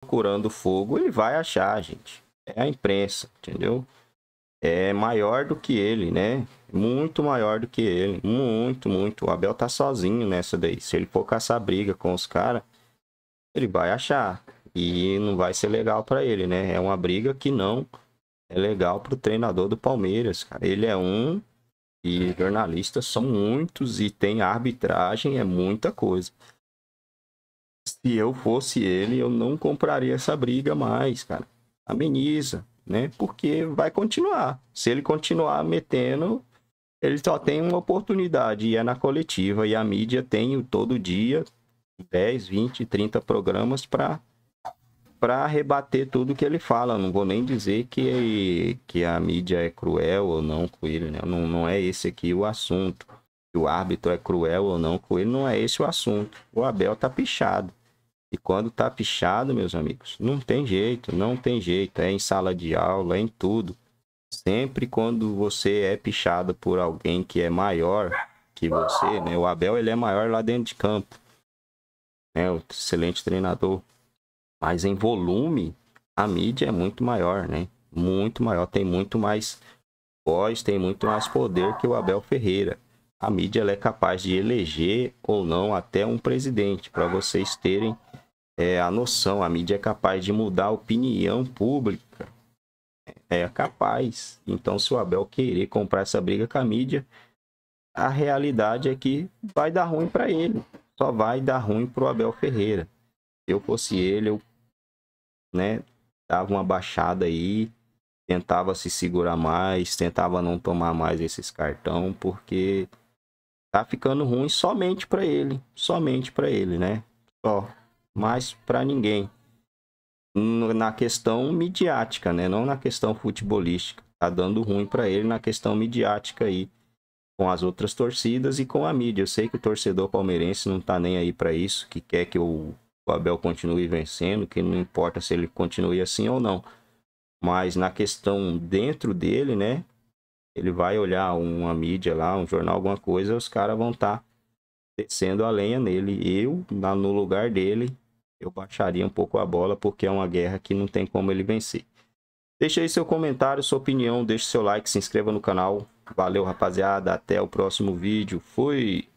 procurando fogo, ele vai achar, gente. É a imprensa, entendeu? É maior do que ele, né? Muito maior do que ele. Muito, muito. O Abel tá sozinho nessa daí. Se ele for caçar briga com os caras, ele vai achar. E não vai ser legal para ele, né? É uma briga que não é legal pro treinador do Palmeiras, cara. Ele é um e jornalistas são muitos e tem arbitragem, é muita coisa se eu fosse ele, eu não compraria essa briga mais, cara. Ameniza, né? Porque vai continuar. Se ele continuar metendo, ele só tem uma oportunidade e é na coletiva. E a mídia tem todo dia 10, 20, 30 programas para para rebater tudo que ele fala. Não vou nem dizer que, que a mídia é cruel ou não com ele, né? Não, não é esse aqui o assunto. Que o árbitro é cruel ou não com ele, não é esse o assunto. O Abel tá pichado. E quando tá pichado, meus amigos, não tem jeito, não tem jeito. É em sala de aula, é em tudo. Sempre quando você é pichado por alguém que é maior que você, né? O Abel, ele é maior lá dentro de campo. Né? O excelente treinador. Mas em volume, a mídia é muito maior, né? Muito maior, tem muito mais voz, tem muito mais poder que o Abel Ferreira. A mídia é capaz de eleger ou não até um presidente, para vocês terem é, a noção. A mídia é capaz de mudar a opinião pública. É, é capaz. Então, se o Abel querer comprar essa briga com a mídia, a realidade é que vai dar ruim para ele. Só vai dar ruim para o Abel Ferreira. Se eu fosse ele, eu né, dava uma baixada aí, tentava se segurar mais, tentava não tomar mais esses cartão, porque tá ficando ruim somente para ele, somente para ele, né? Só mais para ninguém. Na questão midiática, né? Não na questão futebolística. Tá dando ruim para ele na questão midiática aí. Com as outras torcidas e com a mídia. Eu sei que o torcedor palmeirense não tá nem aí para isso, que quer que o Abel continue vencendo, que não importa se ele continue assim ou não. Mas na questão dentro dele, né? Ele vai olhar uma mídia lá, um jornal, alguma coisa, os caras vão estar tá descendo a lenha nele. Eu, na, no lugar dele, eu baixaria um pouco a bola, porque é uma guerra que não tem como ele vencer. Deixe aí seu comentário, sua opinião, deixe seu like, se inscreva no canal. Valeu, rapaziada. Até o próximo vídeo. Fui!